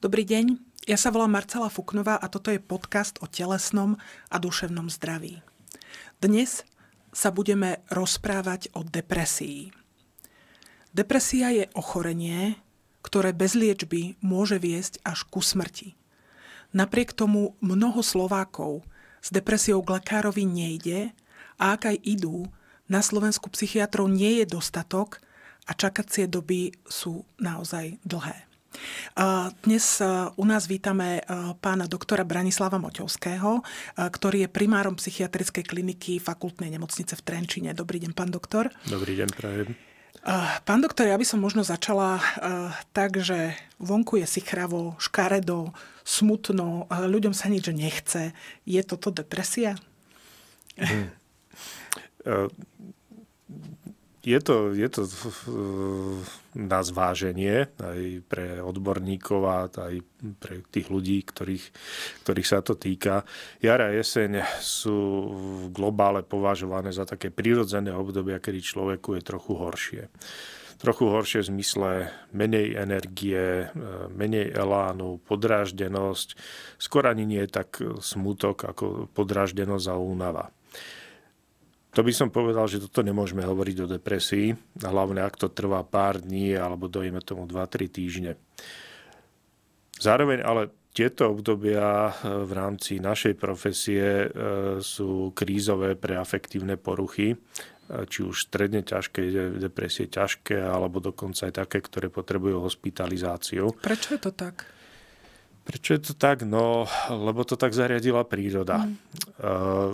Dobrý deň, ja sa volám Marcela Fuknová a toto je podcast o telesnom a duševnom zdraví. Dnes sa budeme rozprávať o depresii. Depresia je ochorenie, ktoré bez liečby môže viesť až ku smrti. Napriek tomu mnoho Slovákov s depresiou k lekárovi nejde a ak aj idú, na Slovensku psychiatrov nie je dostatok a čakacie doby sú naozaj dlhé. Dnes e, u nás vítame e, pána doktora Branislava Moťovského, e, ktorý je primárom psychiatrickej kliniky fakultnej nemocnice v Trenčine. Dobrý deň, pán doktor. Dobrý deň, prajem. Pán doktor, ja by som možno začala tak, že vonku je sichravo, škaredo, smutno, ľuďom sa nič nechce. Je toto depresia? Hmm. Je to, je to na zváženie aj pre odborníkov a aj pre tých ľudí, ktorých, ktorých sa to týka. Jara a jeseň sú v globále považované za také prírodzené obdobia, kedy človeku je trochu horšie. Trochu horšie v zmysle menej energie, e, menej elánu, podráždenosť. Skôr ani nie je tak smutok ako podráždenosť a únava. To by som povedal, že toto nemôžeme hovoriť o depresii, hlavne ak to trvá pár dní alebo dojme tomu 2-3 týždne. Zároveň ale tieto obdobia e, v rámci našej profesie e, sú krízové pre afektívne poruchy, e, či už stredne ťažké depresie, ťažké, alebo dokonca aj také, ktoré potrebujú hospitalizáciu. Prečo je to tak? Prečo je to tak? No, lebo to tak zariadila príroda. Mm. Eh,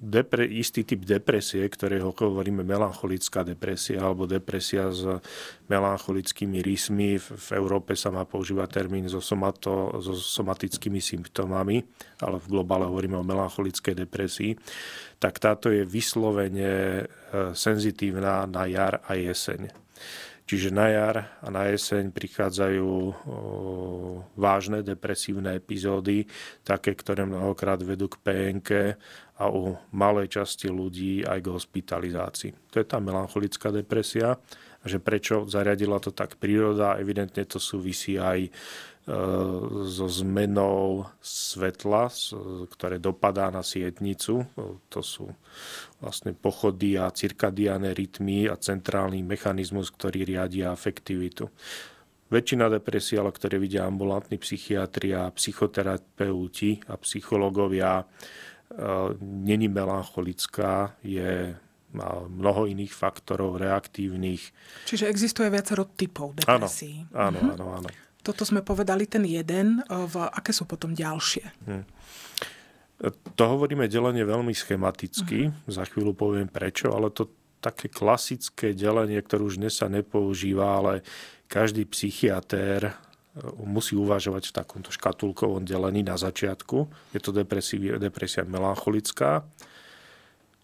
depre, istý typ depresie, ktorého hovoríme melancholická depresia alebo depresia s melancholickými rysmi. V Európe sa má používať termín so, somato, so somatickými symptómami, ale v globále hovoríme o melancholickej depresii. Tak táto je vyslovene eh, senzitívna na jar a jeseň. Čiže na jar a na jeseň prichádzajú vážne depresívne epizódy, také, ktoré mnohokrát vedú k PNK a u malej časti ľudí aj k hospitalizácii. To je tá melancholická depresia, že prečo zariadila to tak príroda, evidentne to súvisí aj E, so zmenou svetla, ktoré dopadá na sietnicu. E, to sú vlastne pochody a cirkadiané rytmy a centrálny mechanizmus, ktorý riadia afektivitu. Väčšina depresí, ale ktoré vidia ambulantní psychiatria, psychoterapeuti a psychológovia, e, není melancholická, je mnoho iných faktorov reaktívnych. Čiže existuje viacero typov depresí. Áno, áno, mhm. áno. áno. Toto sme povedali ten jeden. Eh, v, aké sú potom ďalšie? Hmm. To hovoríme delenie veľmi schematicky. Uh-huh. Za chvíľu poviem prečo, ale to také klasické delenie, ktoré už dnes sa nepoužíva, ale každý psychiatér eh, musí uvažovať v takomto škatulkovom delení na začiatku. Je to depresia melancholická.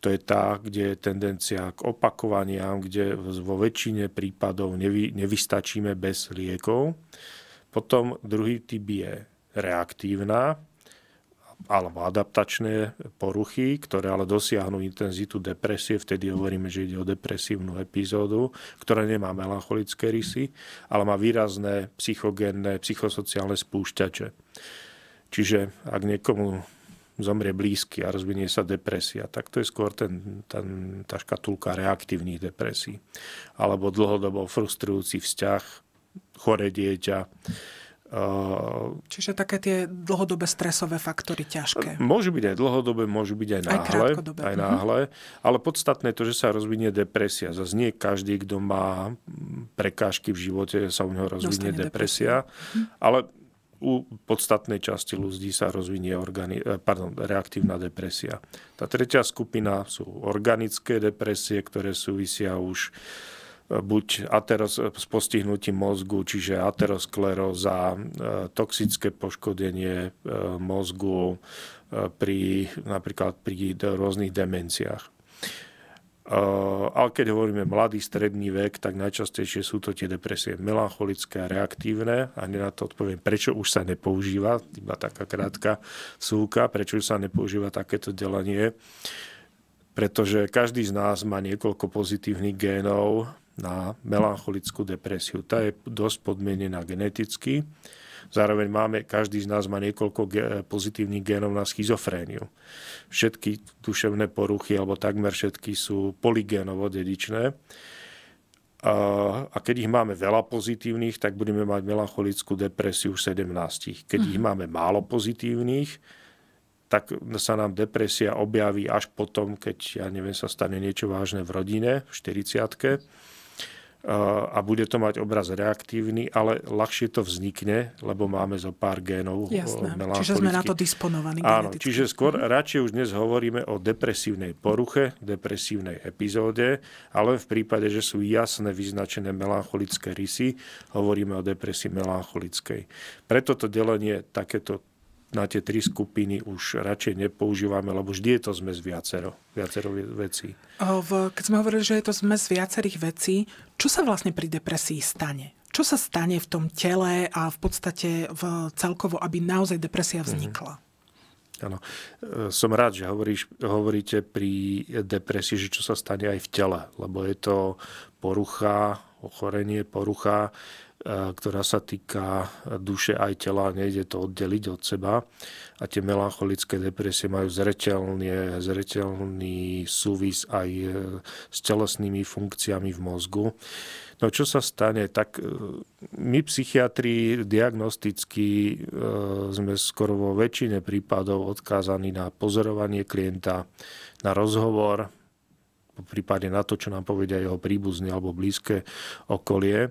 To je tá, kde je tendencia k opakovaniam, kde vo väčšine prípadov nevy, nevystačíme bez liekov. Potom druhý typ je reaktívna alebo adaptačné poruchy, ktoré ale dosiahnu intenzitu depresie, vtedy hovoríme, že ide o depresívnu epizódu, ktorá nemá melancholické rysy, ale má výrazné psychogénne, psychosociálne spúšťače. Čiže ak niekomu zomrie blízky a rozvinie sa depresia, tak to je skôr ten, ten, tá škatulka reaktívnych depresí. Alebo dlhodobo frustrujúci vzťah, chore dieťa. Čiže také tie dlhodobé stresové faktory ťažké. Môžu byť aj dlhodobé, môžu byť aj náhle. Aj, aj mhm. náhle ale podstatné je to, že sa rozvinie depresia. Zas nie každý, kto má prekážky v živote, sa u neho rozvinie depresia. depresia. Mhm. Ale u podstatnej časti ľudí sa rozvinie organi- eh, pardon, reaktívna depresia. Tá tretia skupina sú organické depresie, ktoré súvisia už E, buď ateros, e, s postihnutím mozgu, čiže ateroskleróza, e, toxické poškodenie mozgu pri, napríklad pri rôznych demenciách. Ale keď hovoríme mladý stredný vek, tak najčastejšie sú to tie depresie melancholické a reaktívne. A na to odpoviem, prečo už sa nepoužíva, iba taká krátka súka, prečo už sa nepoužíva takéto delenie. Pretože každý z nás má niekoľko pozitívnych génov, na melancholickú depresiu. Tá je dosť podmienená geneticky. Zároveň máme, každý z nás má niekoľko eh, pozitívnych génov na schizofréniu. Všetky duševné poruchy, alebo takmer všetky, sú polygénovo dedičné. A, keď ich máme veľa pozitívnych, tak budeme mať melancholickú depresiu už 17. Keď ich mhm. máme málo pozitívnych, tak sa nám depresia objaví až potom, keď, ja neviem, sa stane niečo vážne v rodine, v 40 a bude to mať obraz reaktívny, ale ľahšie to vznikne, lebo máme zo pár génov. Jasné, čiže sme na to disponovaní. Áno, čiže skôr mm. radšej už dnes hovoríme o depresívnej poruche, depresívnej epizóde, ale v prípade, že sú jasne vyznačené melancholické rysy, hovoríme o depresii melancholickej. Preto to delenie takéto na tie tri skupiny už radšej nepoužívame, lebo vždy je to zmes viacero, viacero vecí. Keď sme hovorili, že je to zmes viacerých vecí, čo sa vlastne pri depresii stane? Čo sa stane v tom tele a v podstate v celkovo, aby naozaj depresia mhm. vznikla? Mm-hmm. Som rád, že hovoríš, hovoríte pri depresii, že čo sa stane aj v tele, lebo je to porucha ochorenie, porucha, e, ktorá sa týka duše aj tela, nejde to oddeliť od seba. A tie melancholické depresie majú zreteľne, zreteľný súvis aj e, s telesnými funkciami v mozgu. No čo sa stane? Tak e, my psychiatri diagnosticky sme skoro vo väčšine prípadov odkázaní na pozorovanie klienta, na rozhovor, prípadne na to, čo nám povedia jeho príbuzní alebo blízke okolie. E,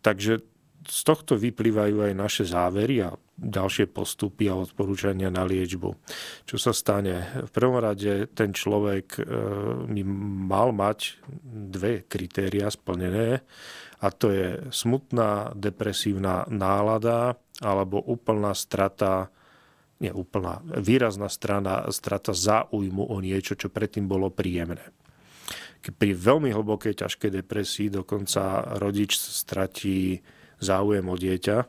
takže z tohto vyplývajú aj naše závery a ďalšie postupy a odporúčania na liečbu. Čo sa stane? V prvom rade ten človek e, by mal mať dve kritéria splnené a to je smutná depresívna nálada alebo úplná strata nie úplná, výrazná strana, strata záujmu o niečo, čo predtým bolo príjemné. Pri veľmi hlbokej, ťažkej depresii dokonca rodič stratí záujem o dieťa, e,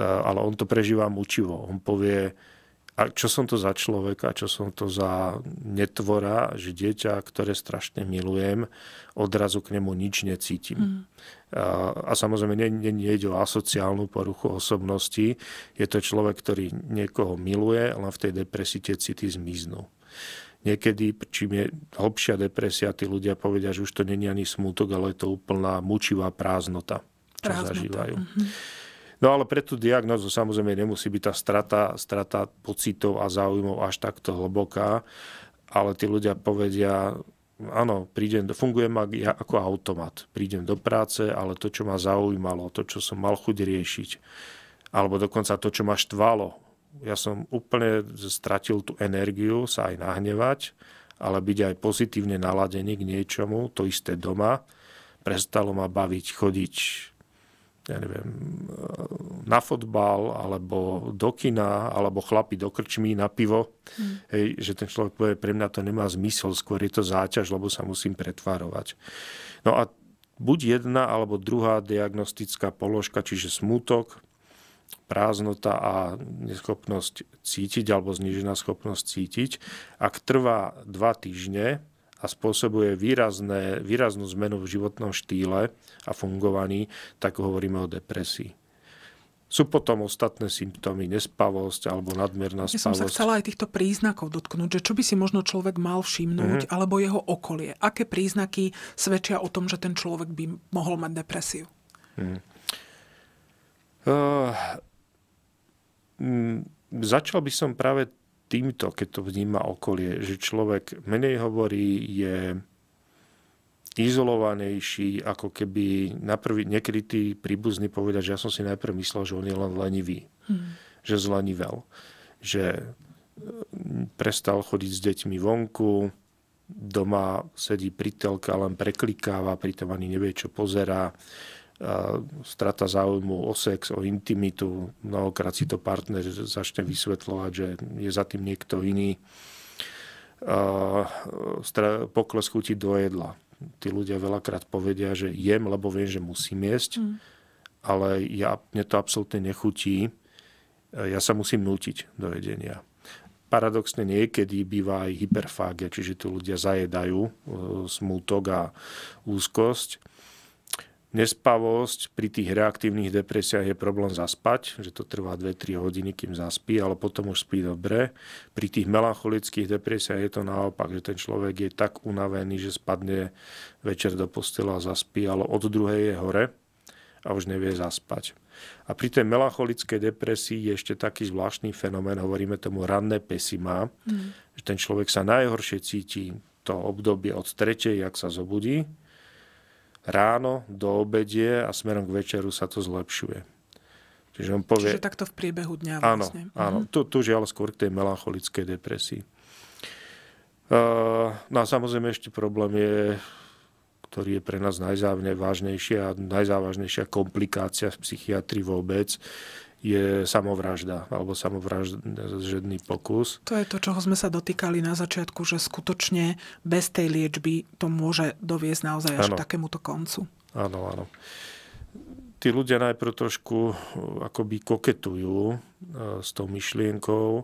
ale on to prežíva mučivo. On povie, a čo som to za človeka, čo som to za netvora, že dieťa, ktoré strašne milujem, odrazu k nemu nič necítim. Mm. A, a samozrejme, nie, nie, ide o asociálnu poruchu osobnosti. Je to človek, ktorý niekoho miluje, len v tej depresii tie city zmiznú. Niekedy, čím je hlbšia depresia, tí ľudia povedia, že už to není ani smútok, ale je to úplná mučivá prázdnota, čo prázdnota. zažívajú. Mm-hmm. No ale pre tú diagnozu samozrejme nemusí byť tá strata, strata pocitov a záujmov až takto hlboká, ale tí ľudia povedia, áno, prídem, fungujem ako automat. Prídem do práce, ale to, čo ma zaujímalo, to, čo som mal chuť riešiť, alebo dokonca to, čo ma štvalo. Ja som úplne stratil tú energiu sa aj nahnevať, ale byť aj pozitívne naladený k niečomu, to isté doma. Prestalo ma baviť chodiť ja neviem, eh, na fotbal, alebo do kina, alebo chlapi do krčmy na pivo. Mm. Hej, že ten človek povie, pre mňa to nemá zmysel, skôr je to záťaž, lebo sa musím pretvárovať. No a buď jedna alebo druhá diagnostická položka, čiže smutok, prázdnota a neschopnosť cítiť alebo znižená schopnosť cítiť. Ak trvá dva týždne, a spôsobuje výrazné, výraznú zmenu v životnom štýle a fungovaní, tak hovoríme o depresii. Sú potom ostatné symptómy, nespavosť alebo nadmerná spavosť. Ja som sa chcela aj týchto príznakov dotknúť, že čo by si možno človek mal všimnúť, mm-hmm. alebo jeho okolie. Aké príznaky svedčia o tom, že ten človek by mohol mať depresiu? Mm. Uh, mm, začal by som práve týmto, keď to vníma okolie, že človek menej hovorí, je izolovanejší, ako keby naprvý, niekedy tí príbuzní povedia, že ja som si najprv myslel, že on je len lenivý, hmm. že zlenivel, že e, prestal chodiť s deťmi vonku, doma sedí pri telke a len preklikáva, pritom ani nevie, čo pozerá, strata záujmu o sex, o intimitu. Mnohokrát si to partner začne vysvetľovať, že je za tým niekto iný. Pokles chuti do jedla. Tí ľudia veľakrát povedia, že jem, lebo viem, že musím jesť, mm. ale ja, mne to absolútne nechutí. Ja sa musím nútiť do jedenia paradoxne niekedy býva aj hyperfágia, čiže tu ľudia zajedajú e, smútok a úzkosť. Nespavosť pri tých reaktívnych depresiách je problém zaspať, že to trvá 2-3 hodiny, kým zaspí, ale potom už spí dobre. Pri tých melancholických depresiách je to naopak, že ten človek je tak unavený, že spadne večer do postela a zaspí, ale od druhej je hore a už nevie zaspať. A pri tej melancholickej depresii je ešte taký zvláštny fenomén, hovoríme tomu ranné pesima, mm. že ten človek sa najhoršie cíti to obdobie od tretej, jak sa zobudí, ráno do obedie a smerom k večeru sa to zlepšuje. Čiže on povie... Čiže takto v priebehu dňa vlastne. Mhm. Áno, áno. Mhm. Tu, tu žiaľ skôr k tej melancholickej depresii. Uh, no a samozrejme ešte problém je, ktorý je pre nás najzávažnejšia a najzávažnejšia komplikácia v psychiatrii vôbec, je samovražda alebo samovražedný pokus. To je to, čoho sme sa dotýkali na začiatku, že skutočne bez tej liečby to môže doviesť naozaj až k takémuto koncu. Áno, áno. Tí ľudia najprv trošku eh, akoby koketujú eh, s tou myšlienkou,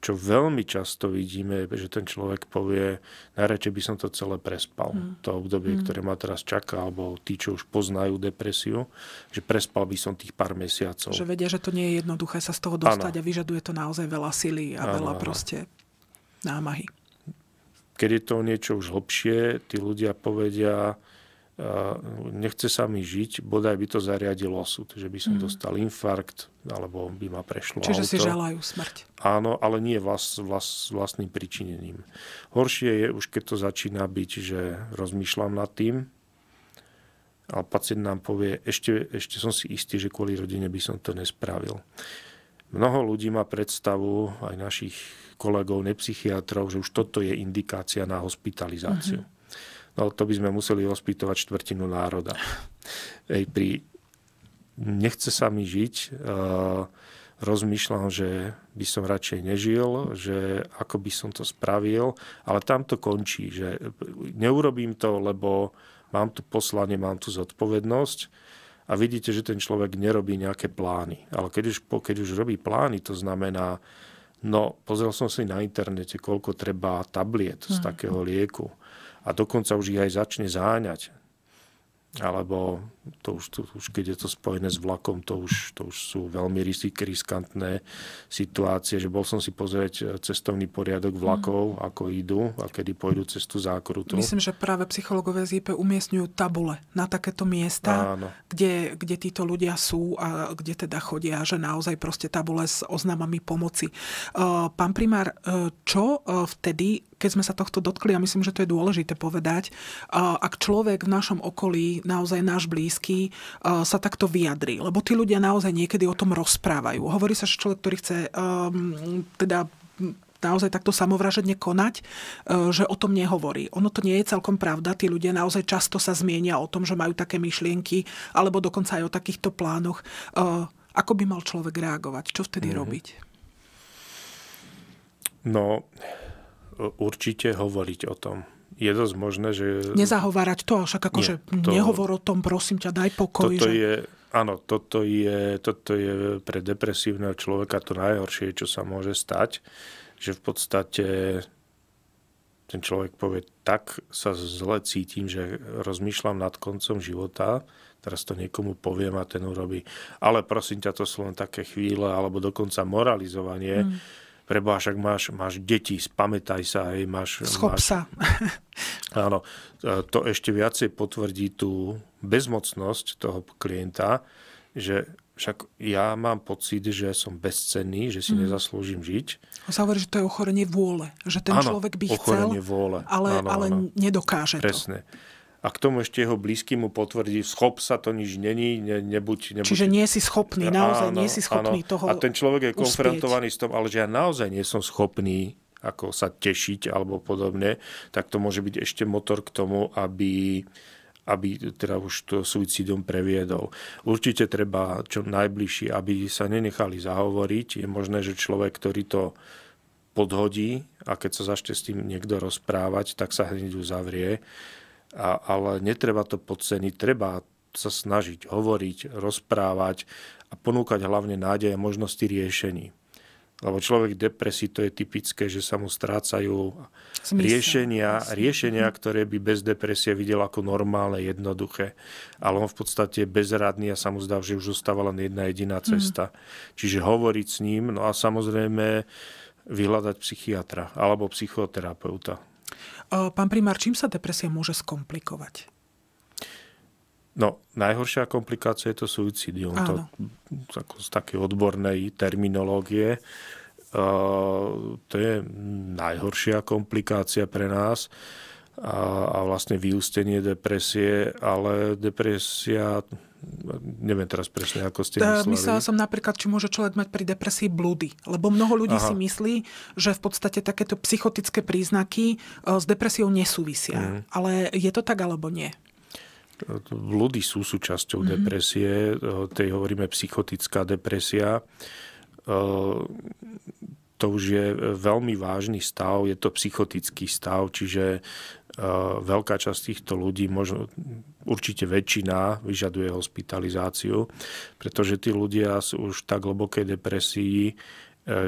čo veľmi často vidíme, že ten človek povie, najradšej by som to celé prespal. Mm. To obdobie, mm. ktoré ma teraz čaká, alebo tí, čo už poznajú depresiu, že prespal by som tých pár mesiacov. Že vedia, že to nie je jednoduché sa z toho dostať ano. a vyžaduje to naozaj veľa sily a ano, veľa ano. proste námahy. Keď je to niečo už hlbšie, tí ľudia povedia, nechce sa mi žiť, bodaj by to zariadil osud, že by som mm. dostal infarkt, alebo by ma prešlo Čiže auto. si želajú smrť. Áno, ale nie vlas, vlas, vlastným pričinením. Horšie je už, keď to začína byť, že rozmýšľam nad tým, a pacient nám povie, ešte, ešte som si istý, že kvôli rodine by som to nespravil. Mnoho ľudí má predstavu, aj našich kolegov, nepsychiatrov, že už toto je indikácia na hospitalizáciu. Mm-hmm no to by sme museli ospýtovať štvrtinu národa. Ej, pri nechce sa mi žiť, e, rozmýšľam, že by som radšej nežil, že ako by som to spravil, ale tam to končí, že neurobím to, lebo mám tu poslanie, mám tu zodpovednosť a vidíte, že ten človek nerobí nejaké plány. Ale keď už, keď už robí plány, to znamená, no pozrel som si na internete, koľko treba tabliet z mm. takého lieku a dokonca už ich aj začne záňať. Alebo to už, to, už keď je to spojené s vlakom, to už, to už sú veľmi riskantné situácie, že bol som si pozrieť e, cestovný poriadok vlakov, mm. ako idú a kedy pôjdu cestu zákrutu. Myslím, že práve psychológovia z IP umiestňujú tabule na takéto miesta, kde, kde títo ľudia sú a kde teda chodia, že naozaj proste tabule s oznamami pomoci. E, pán primár, e, čo vtedy keď sme sa tohto dotkli, a myslím, že to je dôležité povedať, ak človek v našom okolí, naozaj náš blízky, sa takto vyjadrí. Lebo tí ľudia naozaj niekedy o tom rozprávajú. Hovorí sa, že človek, ktorý chce um, teda naozaj takto samovražedne konať, e, že o tom nehovorí. Ono to nie je celkom pravda. Tí ľudia naozaj často sa zmienia o tom, že majú také myšlienky, alebo dokonca aj o takýchto plánoch. E, ako by mal človek reagovať? Čo vtedy mm-hmm. robiť? No, určite hovoriť o tom. Je dosť možné, že... Nezahovárať to, však akože to... nehovor o tom, prosím ťa, daj pokoj. Toto že... je, áno, toto je, toto je pre depresívneho človeka to najhoršie, čo sa môže stať, že v podstate ten človek povie, tak sa zle cítim, že rozmýšľam nad koncom života, teraz to niekomu poviem a ten urobí. Ale prosím ťa, to sú len také chvíle, alebo dokonca moralizovanie, mm Preba, však máš, máš deti, spamätaj sa, hej, máš... Schop máš... sa. Áno, e, to ešte viacej potvrdí tú bezmocnosť toho klienta, že však ja mám pocit, že som bezcenný, že si mm. nezaslúžim žiť. On sa hovorí, že to je ochorenie vôle. Že ten ano, človek by chcel, vôle. ale, ano, ale ano. nedokáže Presne. to. Presne a k tomu ešte jeho blízky mu potvrdí, schop sa to nič není, ne, nebuď, nebuď. Čiže nie si schopný, naozaj áno, nie si schopný áno. toho A ten človek je uspieť. konfrontovaný s tom, ale že ja naozaj nie som schopný ako sa tešiť alebo podobne, tak to môže byť ešte motor k tomu, aby, aby teda už to suicidom previedol. Určite treba čo najbližší, aby sa nenechali zahovoriť. Je možné, že človek, ktorý to podhodí a keď sa začne s tým niekto rozprávať, tak sa hneď uzavrie. A, ale netreba to podceniť, treba sa snažiť, hovoriť, rozprávať a ponúkať hlavne nádej a možnosti riešení. Lebo človek v depresii to je typické, že sa mu strácajú Smysl. riešenia, Smysl. riešenia, mhm. ktoré by bez depresie videl ako normálne, jednoduché. Ale on v podstate je bezradný a sa mu zdá, že už zostáva len jedna jediná mhm. cesta. Mm. Čiže hovoriť s ním, no a samozrejme vyhľadať psychiatra alebo psychoterapeuta. Pán primár, čím sa depresia môže skomplikovať? No, najhoršia komplikácia je to suicidium. Áno. To, ako z takej odbornej terminológie. E, to je najhoršia komplikácia pre nás a, a vlastne vyústenie depresie, ale depresia Neviem teraz presne, ako ste mysleli. Myslela som napríklad, či môže človek mať pri depresii blúdy. Lebo mnoho ľudí Aha. si myslí, že v podstate takéto psychotické príznaky e, s depresiou nesúvisia. Mm. Ale je to tak alebo nie? E, blúdy sú súčasťou mm-hmm. depresie. E, tej hovoríme psychotická depresia to už je e, veľmi vážny stav, je to psychotický stav, čiže e, veľká časť týchto ľudí, možno určite väčšina, vyžaduje hospitalizáciu, pretože tí ľudia sú už v tak hlbokej depresii, e,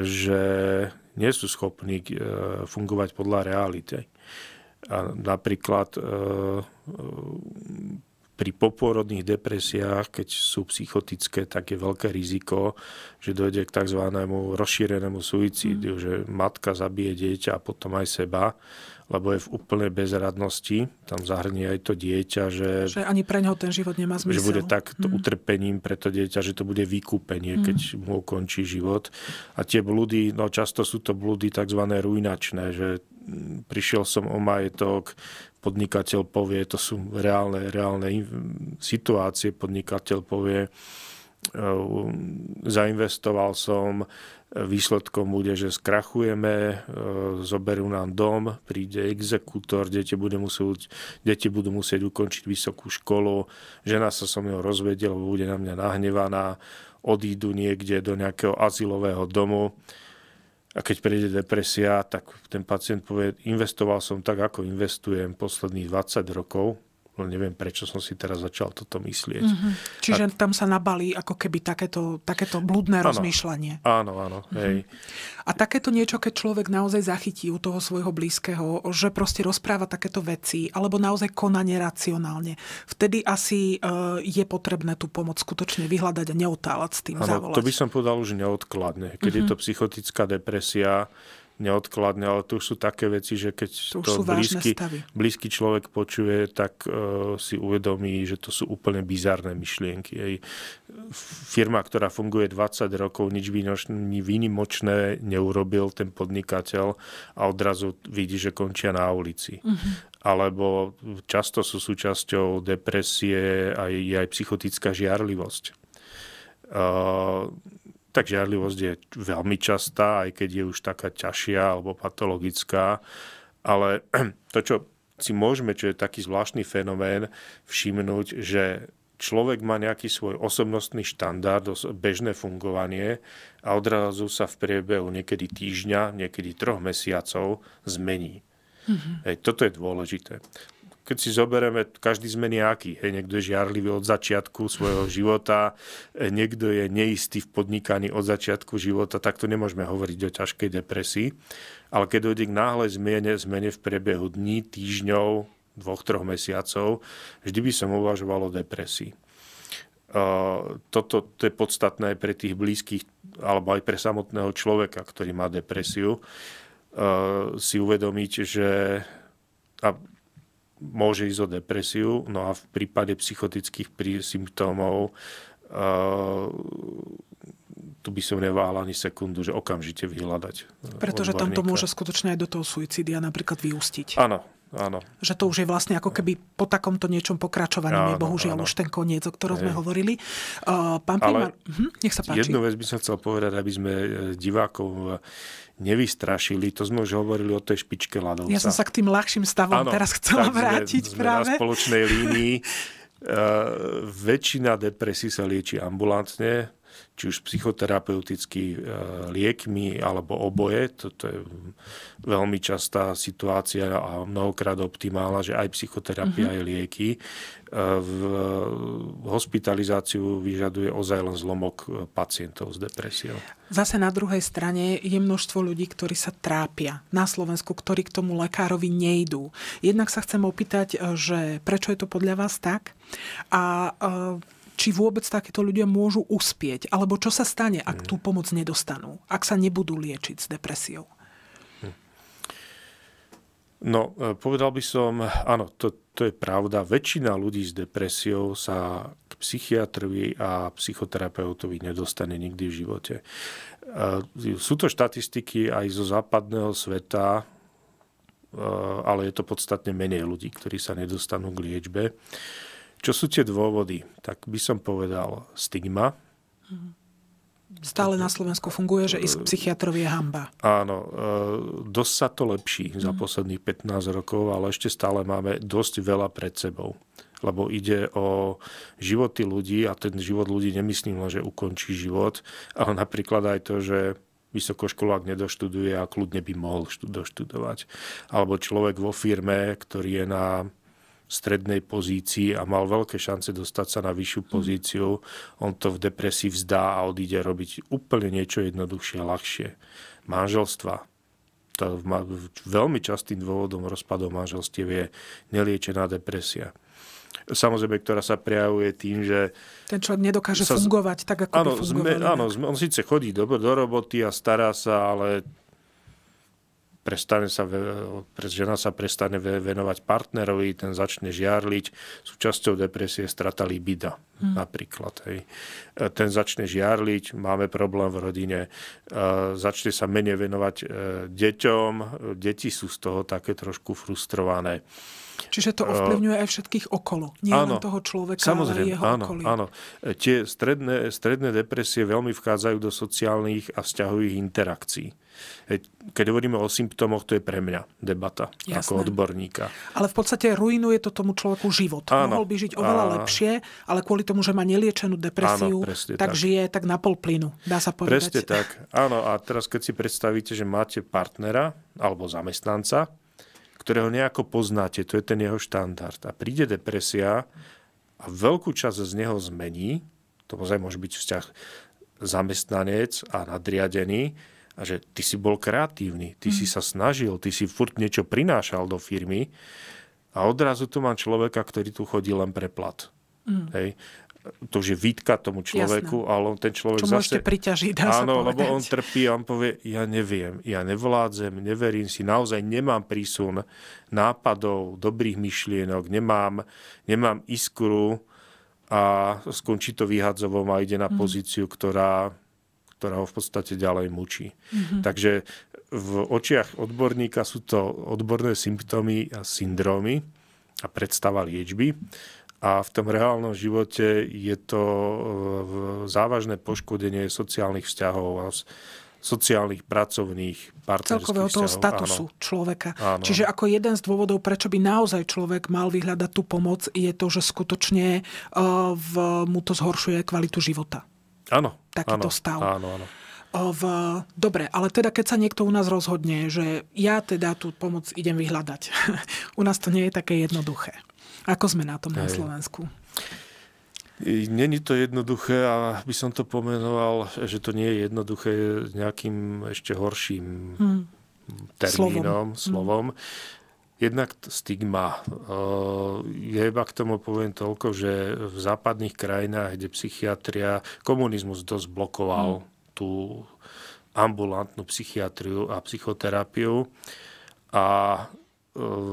že nie sú schopní fungovať podľa reality. A napríklad pri popôrodných depresiách, keď sú psychotické, tak je veľké riziko, že dojde k tzv. rozšírenému suicídiu, mm. že matka zabije dieťa a potom aj seba lebo je v úplnej bezradnosti. Tam zahrnie aj to dieťa, že... Že ani pre ňo ten život nemá zmysel. Že bude takto mm. utrpením pre to dieťa, že to bude vykúpenie, mm. keď mu končí život. A tie blúdy, no často sú to blúdy tzv. ruinačné, že mm, prišiel som o majetok, podnikateľ povie, to sú reálne, reálne situácie, podnikateľ povie, ehm, zainvestoval som, Výsledkom bude, že skrachujeme, e, zoberú nám dom, príde exekútor, deti budú musieť, deti budú musieť ukončiť vysokú školu, žena sa som jeho rozvedie, lebo bude na mňa nahnevaná, odídu niekde do nejakého azylového domu. A keď príde depresia, tak ten pacient povie, investoval som tak, ako investujem posledných 20 rokov, no neviem, prečo som si teraz začal toto myslieť. Mm-hmm. Čiže a... tam sa nabalí ako keby takéto, takéto blúdne rozmýšľanie. Áno, áno. Mm-hmm. Hej. A takéto niečo, keď človek naozaj zachytí u toho svojho blízkeho, že proste rozpráva takéto veci, alebo naozaj koná neracionálne, vtedy asi e, je potrebné tú pomoc skutočne vyhľadať a neotáľať s tým ano, zavolať. to by som povedal už neodkladne. Keď mm-hmm. je to mhm. psychotická depresia, neodkladne, ale už sú také veci, že keď to, to blízky, blízky človek počuje, tak uh, si uvedomí, že to sú úplne bizarné myšlienky. Ej. Firma, ktorá funguje 20 rokov, nič výnimočné neurobil ten podnikateľ a odrazu vidí, že končia na ulici. Mm-hmm alebo často sú súčasťou depresie a je aj psychotická žiarlivosť. E, tak žiarlivosť je veľmi častá, aj keď je už taká ťažšia alebo patologická. Ale to, čo si môžeme, čo je taký zvláštny fenomén, všimnúť, že človek má nejaký svoj osobnostný štandard, bežné fungovanie a odrazu sa v priebehu niekedy týždňa, niekedy troch mesiacov zmení. Mm-hmm. Hej, toto je dôležité keď si zoberieme, každý sme nejaký. Hej, niekto je žiarlivý od začiatku svojho života, e, niekto je neistý v podnikaní od začiatku života, tak to nemôžeme hovoriť o ťažkej depresii. Ale keď dojde k náhle zmene, zmene v priebehu dní, týždňov, dvoch, troch mesiacov, vždy by som uvažoval o depresii. E, toto to je podstatné aj pre tých blízkych, alebo aj pre samotného človeka, ktorý má depresiu, e, si uvedomiť, že a môže ísť o depresiu, no a v prípade psychotických symptómov eh, tu by som neváhal ani sekundu, že okamžite vyhľadať. Eh, Pretože tam to môže skutočne aj do toho suicídia napríklad vyústiť. Áno, áno. Že to už je vlastne ako keby po takomto niečom pokračovaním áno, je bohužiaľ áno. už ten koniec, o ktorom sme hovorili. Pán Ale primár, hm, nech sa páči. Jednu vec by som chcel povedať, aby sme e, divákov e, nevystrašili. To sme už hovorili o tej špičke ľadovca. Ja som sa k tým ľahším stavom áno, teraz chcela vrátiť sme, práve. Sme na spoločnej línii. Uh, väčšina depresí sa lieči ambulantne, či už psychoterapeuticky e, liekmi alebo oboje. Toto je veľmi častá situácia a mnohokrát optimálna, že aj psychoterapia, mm-hmm. aj lieky. E, v e, hospitalizáciu vyžaduje ozaj len zlomok pacientov s depresiou. Zase na druhej strane je množstvo ľudí, ktorí sa trápia na Slovensku, ktorí k tomu lekárovi nejdú. Jednak sa chcem opýtať, že prečo je to podľa vás tak? A či vôbec takíto ľudia môžu uspieť, alebo čo sa stane, ak mm. tú pomoc nedostanú, ak sa nebudú liečiť s depresiou. Hm. No, e, povedal by som, áno, to, to je pravda. Väčšina ľudí s depresiou sa k psychiatrovi a psychoterapeutovi nedostane nikdy v živote. E, sú to štatistiky aj zo západného sveta, e, ale je to podstatne menej ľudí, ktorí sa nedostanú k liečbe. Čo sú tie dôvody? Tak by som povedal stigma. Mhm. Stále na Slovensku funguje, že ísť k e, psychiatrovi je hamba. Áno, e, dosť sa to lepší za mhm. posledných 15 rokov, ale ešte stále máme dosť veľa pred sebou lebo ide o životy ľudí a ten život ľudí nemyslím len, že ukončí život, ale napríklad aj to, že vysokoškolák nedoštuduje a kľudne by mohol doštudovať. Alebo človek vo firme, ktorý je na strednej pozícii a mal veľké šance dostať sa na vyššiu mhm. pozíciu, on to v depresii vzdá a odíde robiť úplne niečo jednoduchšie a ľahšie. Manželstva. To veľmi častým dôvodom rozpadov manželstiev je neliečená depresia samozrejme, ktorá sa prejavuje tým, že... Ten človek nedokáže sa, fungovať tak, ako áno, by fungoval. Áno, on síce chodí do, do roboty a stará sa, ale prestane sa, žena sa prestane venovať partnerovi, ten začne žiarliť. Súčasťou depresie strata libida hmm. napríklad. Hej. E, ten začne žiarliť, máme problém v rodine, e, začne sa menej venovať e, deťom, deti sú z toho také trošku frustrované. Čiže to ovplyvňuje aj všetkých okolo. Nie áno, len toho človeka, samozrejme, ale jeho áno, okolí. Áno. Tie stredné, stredné depresie veľmi vchádzajú do sociálnych a vzťahových interakcií. E, keď hovoríme o symptómoch, to je pre mňa debata Jasné. ako odborníka. Ale v podstate ruinuje to tomu človeku život. Áno, Mohol by žiť oveľa áno. lepšie, ale kvôli tomu, že má neliečenú depresiu, áno, tak, tak žije tak na pol plynu, dá sa povedať. Presne tak. Áno, a teraz keď si predstavíte, že máte partnera alebo zamestnanca, ktorého nejako poznáte, to je ten jeho štandard. A príde depresia a veľkú časť z neho zmení, to naozaj môže byť vzťah zamestnanec a nadriadený, a že ty si bol kreatívny, ty mm. si mhm. sa snažil, ty si furt niečo prinášal do firmy a odrazu tu mám človeka, ktorý tu chodí len pre plat. Mm. Hej to už je výtka tomu človeku, Jasné. ale on ten človek Čo zase... priťažiť, dá Áno, lebo on trpí a on povie, ja neviem, ja nevládzem, neverím si, naozaj nemám prísun nápadov, dobrých myšlienok, nemám, nemám iskru a skončí to výhadzovom a ide na mm. pozíciu, ktorá, ktorá ho v podstate ďalej mučí. Mm-hmm. Takže v očiach odborníka sú to odborné symptómy a syndrómy a predstava liečby. A v tom reálnom živote je to eh, závažné poškodenie sociálnych vzťahov a sociálnych, pracovných, partnerských Celkového toho vzťahov. statusu áno. človeka. Áno. Čiže ako jeden z dôvodov, prečo by naozaj človek mal vyhľadať tú pomoc, je to, že skutočne eh, v, mu to zhoršuje kvalitu života. Áno. Takýto áno, stav. Áno, áno v... Dobre, ale teda keď sa niekto u nás rozhodne, že ja teda tú pomoc idem vyhľadať. u nás to nie je také jednoduché. Ako sme na tom na Slovensku? Není to jednoduché a by som to pomenoval, že to nie je jednoduché nejakým ešte horším hmm. termínom, slovom. Hmm. slovom. Hmm. Jednak stigma. E, je iba k tomu poviem toľko, že v západných krajinách, kde psychiatria, komunizmus dosť blokoval hmm tú ambulantnú psychiatriu a psychoterapiu. A e,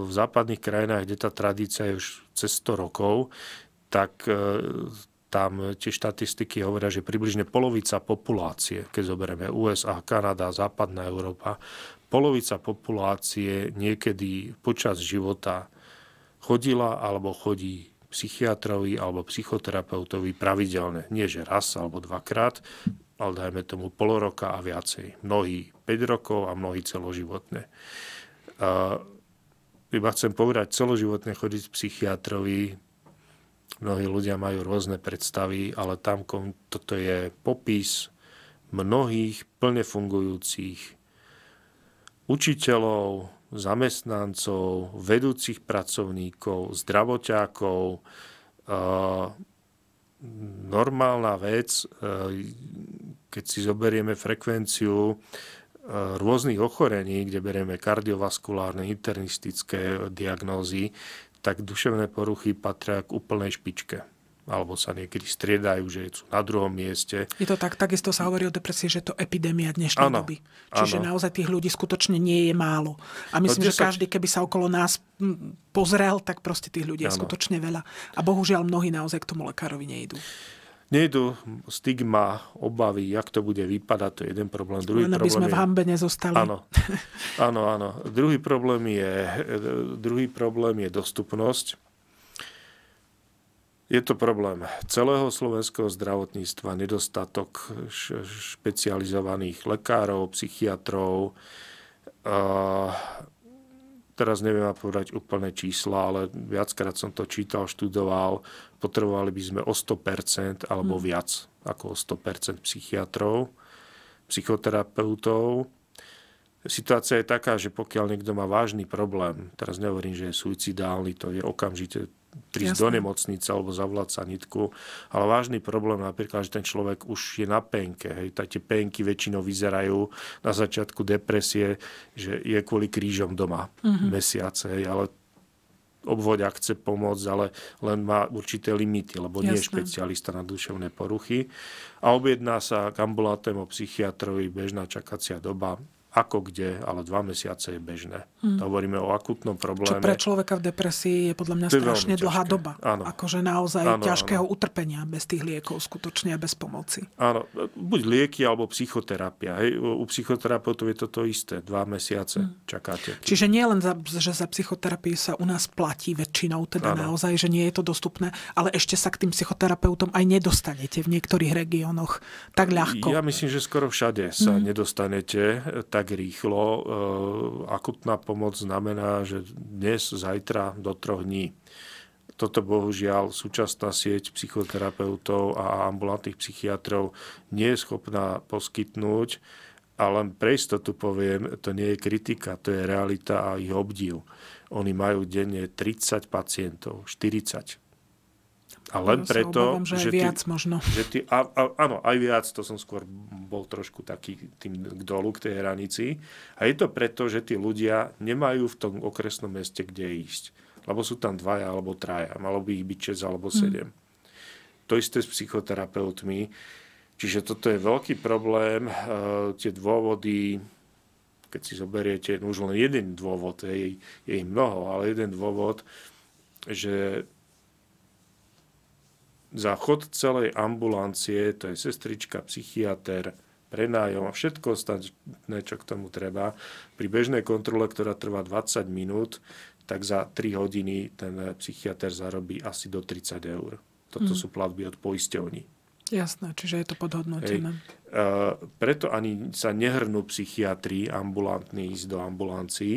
v západných krajinách, kde tá tradícia je už cez 100 rokov, tak e, tam tie štatistiky hovoria, že približne polovica populácie, keď zoberieme USA, Kanada, západná Európa, polovica populácie niekedy počas života chodila alebo chodí psychiatrovi alebo psychoterapeutovi pravidelne. Nie, že raz alebo dvakrát, ale dajme tomu pol roka a viacej. Mnohí 5 rokov a mnohí celoživotné. A iba chcem povedať, celoživotné chodiť k psychiatrovi, mnohí ľudia majú rôzne predstavy, ale tam toto je popis mnohých plne fungujúcich učiteľov, zamestnancov, vedúcich pracovníkov, zdravoťákov, normálna vec e, keď si zoberieme frekvenciu eh, rôznych ochorení, kde berieme kardiovaskulárne, internistické eh, diagnózy, tak duševné poruchy patria k úplnej špičke alebo sa niekedy striedajú, že sú na druhom mieste. Je to tak, takisto sa hovorí o depresii, že to epidémia dnešnej ano, doby. Čiže ano. naozaj tých ľudí skutočne nie je málo. A no myslím, no, 10... že každý, keby sa okolo nás pozrel, tak proste tých ľudí ano. je skutočne veľa. A bohužiaľ mnohí naozaj k tomu lekárovi nejdú nejdu stigma, obavy, jak to bude vypadať, to je jeden problém. Druhý Len aby problém sme je... v hambe nezostali. Áno, áno, áno. Druhý problém je, druhý problém je dostupnosť. Je to problém celého slovenského zdravotníctva, nedostatok špecializovaných lekárov, psychiatrov, teraz neviem povedať úplné čísla, ale viackrát som to čítal, študoval, potrebovali by sme o 100% alebo hmm. viac ako o 100% psychiatrov, psychoterapeutov. Situácia je taká, že pokiaľ niekto má vážny problém, teraz nehovorím, že je suicidálny, to je okamžite prísť Jasne. do nemocnice alebo zavolať sanitku, ale vážny problém napríklad, že ten človek už je na penke. Hej. Tá, tie penky väčšinou vyzerajú na začiatku depresie, že je kvôli krížom doma mm-hmm. mesiace, hej, ale obvodiak chce pomôcť, ale len má určité limity, lebo Jasne. nie je špecialista na duševné poruchy. A objedná sa k o psychiatrovi, bežná čakacia doba, ako kde, ale dva mesiace je bežné. Hmm. To hovoríme o akutnom probléme. Čo pre človeka v depresii je podľa mňa strašne dlhá doba. Ano. Akože naozaj ano, ťažkého ano. utrpenia bez tých liekov skutočne a bez pomoci. Áno, buď lieky alebo psychoterapia. Hej. U psychoterapeutov je toto isté. Dva mesiace hmm. čakáte. Tým. Čiže nie len, za, že za psychoterapiu sa u nás platí väčšinou, teda ano. naozaj, že nie je to dostupné, ale ešte sa k tým psychoterapeutom aj nedostanete v niektorých regiónoch tak ľahko. Ja myslím, že skoro všade sa hmm. nedostanete. Tak tak rýchlo. Eh, akutná pomoc znamená, že dnes, zajtra, do troch dní. Toto bohužiaľ súčasná sieť psychoterapeutov a ambulantných psychiatrov nie je schopná poskytnúť a len pre istotu poviem, to nie je kritika, to je realita a ich obdiv. Oni majú denne 30 pacientov, 40 a len preto, obávam, že, že, viac ty, možno. že ty, a, a, áno, aj viac, to som skôr bol trošku taký tým k dolu, k tej hranici. A je to preto, že tí ľudia nemajú v tom okresnom meste kde ísť. Lebo sú tam dvaja alebo traja. Malo by ich byť 6 alebo 7. Mm. Hm. To isté s psychoterapeutmi. Čiže toto je veľký problém. E, tie dôvody, keď si zoberiete, no už len jeden dôvod, je, je ich mnoho, ale jeden dôvod, že za chod celej ambulancie, to je sestrička, psychiatr, prenájom a všetko ostatné, čo k tomu treba, pri bežnej kontrole, ktorá trvá 20 minút, tak za 3 hodiny ten psychiatr zarobí asi do 30 eur. Toto mm. sú platby od poisťovní. Jasné, čiže je to podhodnotené. Hej. E, preto ani sa nehrnú psychiatri ambulantní ísť do ambulancii.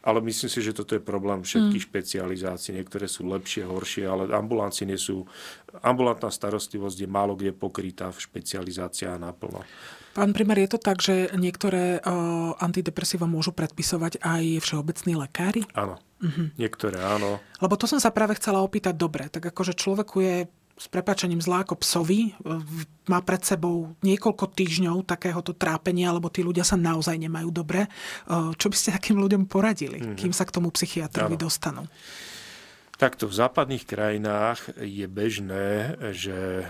Ale myslím si, že toto je problém všetkých hmm. špecializácií. Niektoré sú lepšie, horšie, ale ambulanci nie sú... Ambulantná starostlivosť je málo kde pokrytá v špecializáciách naplno. Pán primár, je to tak, že niektoré o, eh, antidepresíva môžu predpisovať aj všeobecní lekári? Áno. Mm-hmm. Niektoré áno. Lebo to som sa práve chcela opýtať dobre. Tak akože človeku je s prepačením zlá ako psovi, e, má pred sebou niekoľko týždňov takéhoto trápenia, alebo tí ľudia sa naozaj nemajú dobre. E, čo by ste takým ľuďom poradili, mm-hmm. kým sa k tomu psychiatrovi ano. dostanú? Takto v západných krajinách je bežné, že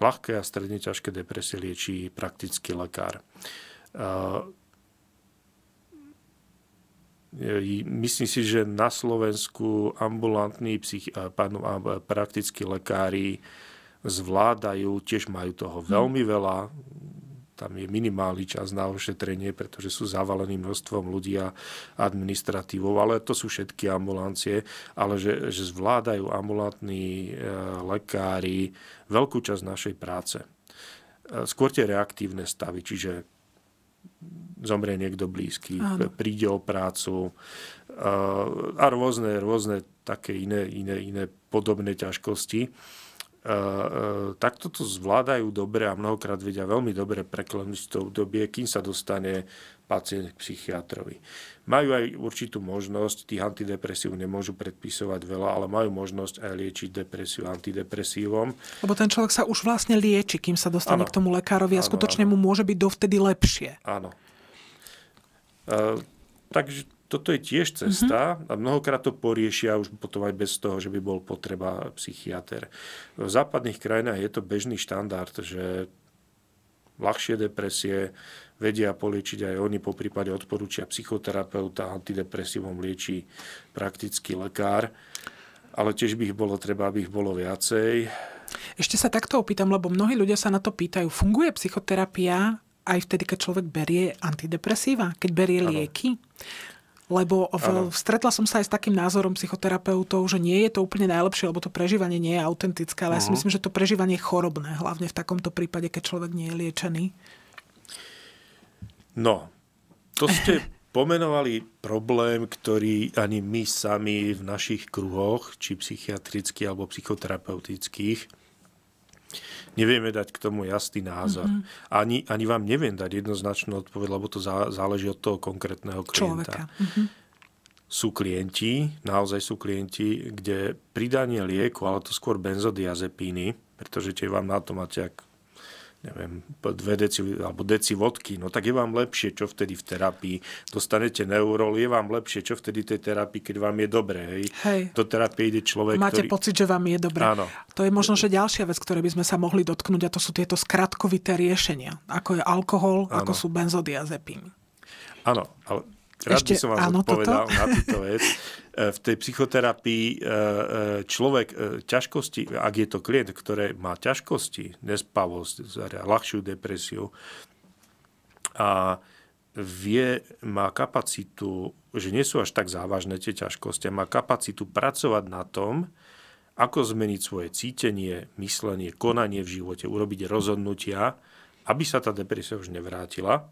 ľahké a stredne ťažké depresie liečí praktický lekár. E, Myslím si, že na Slovensku ambulantní psych- eh, pardon, praktickí lekári zvládajú, tiež majú toho hm. veľmi veľa. Tam je minimálny čas na ošetrenie, pretože sú zavalení množstvom ľudí a administratívou, ale to sú všetky ambulancie, ale že, že zvládajú ambulantní eh, lekári veľkú časť našej práce. Eh, skôr tie reaktívne stavy, čiže zomrie niekto blízky, Áno. príde o prácu eh, a rôzne, rôzne také iné, iné, iné podobné ťažkosti. Eh, eh, takto to zvládajú dobre a mnohokrát vedia veľmi dobre preklenúť to obdobie, kým sa dostane pacient k psychiatrovi. Majú aj určitú možnosť, tých antidepresív nemôžu predpisovať veľa, ale majú možnosť aj liečiť depresiu antidepresívom. Lebo ten človek sa už vlastne lieči, kým sa dostane ano. k tomu lekárovi a ano, skutočne ano. mu môže byť dovtedy lepšie. Áno. E, takže toto je tiež mhm. cesta a mnohokrát to poriešia už potom aj bez toho, že by bol potreba psychiatr. V západných krajinách je to bežný štandard, že ľahšie depresie vedia poliečiť aj oni, po prípade odporúčia psychoterapeuta, antidepresívom lieči praktický lekár, ale tiež by ich bolo treba, aby ich bolo viacej. Ešte sa takto opýtam, lebo mnohí ľudia sa na to pýtajú, funguje psychoterapia aj vtedy, keď človek berie antidepresíva, keď berie ano. lieky? lebo v, stretla som sa aj s takým názorom psychoterapeutov, že nie je to úplne najlepšie, lebo to prežívanie nie je autentické, ale uh-huh. ja si mhm. myslím, že to prežívanie je chorobné, hlavne v takomto prípade, keď človek nie je liečený. No, to ste pomenovali problém, ktorý ani my sami v našich kruhoch, či psychiatrických alebo psychoterapeutických, nevieme dať k tomu jasný názor. Mm-hmm. Ani, ani vám neviem dať jednoznačnú odpoveď, lebo to zá, záleží od toho konkrétneho klienta. Mm-hmm. sú klienti, naozaj sú klienti, kde pridanie lieku, ale to skôr benzodiazepíny, pretože tie vám na to máte ak neviem, dve deci alebo deci vodky, no tak je vám lepšie, čo vtedy v terapii. Dostanete neurol, je vám lepšie, čo vtedy tej terapii, keď vám je dobre. Hej. hej. Do terapie ide človek, Máte ktorý... pocit, že vám je dobre. Áno. To je možno, že ďalšia vec, ktorej by sme sa mohli dotknúť a to sú tieto skratkovité riešenia, ako je alkohol, áno. ako sú benzodiazepíny. Áno, ale Rád Ešte, by som vám áno, odpovedal toto? na túto vec. E, v tej psychoterapii e, e, človek ťažkosti, ak je to klient, ktorý má ťažkosti, nespavosť, ľahšiu depresiu a vie, má kapacitu, že nie sú až tak závažné tie ťažkosti, má kapacitu pracovať na tom, ako zmeniť svoje cítenie, myslenie, konanie v živote, urobiť rozhodnutia, aby sa tá depresia už nevrátila